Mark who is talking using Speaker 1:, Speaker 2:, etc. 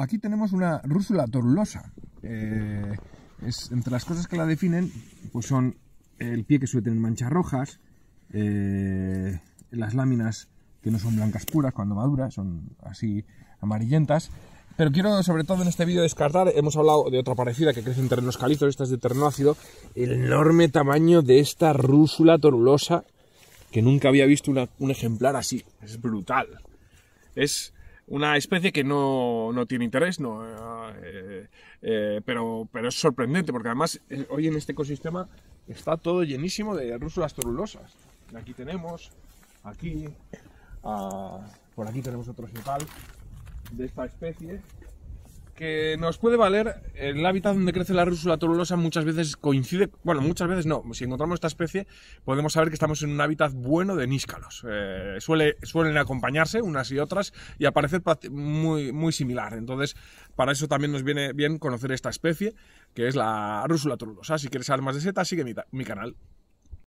Speaker 1: Aquí tenemos una rúsula torulosa. Eh, entre las cosas que la definen pues son el pie que suele tener manchas rojas, eh, las láminas que no son blancas puras cuando maduran, son así amarillentas. Pero quiero sobre todo en este vídeo descartar, hemos hablado de otra parecida que crece en terrenos calizos, esta es de terreno ácido, el enorme tamaño de esta rúsula torulosa que nunca había visto un ejemplar así, es brutal. Es una especie que no, no tiene interés, no, eh, eh, pero, pero es sorprendente, porque además eh, hoy en este ecosistema está todo llenísimo de rúsulas torulosas.
Speaker 2: Aquí tenemos, aquí, ah,
Speaker 1: por aquí tenemos otro cepal
Speaker 2: de esta especie,
Speaker 1: que nos puede valer el hábitat donde crece la rúsula torulosa muchas veces coincide, bueno, muchas veces no, si encontramos esta especie podemos saber que estamos en un hábitat bueno de níscalos. Eh, suelen acompañarse unas y otras y aparecer muy, muy similar. Entonces, para eso también nos viene bien conocer esta especie, que es la rúsula torulosa. Si quieres saber más de setas, sigue mi canal.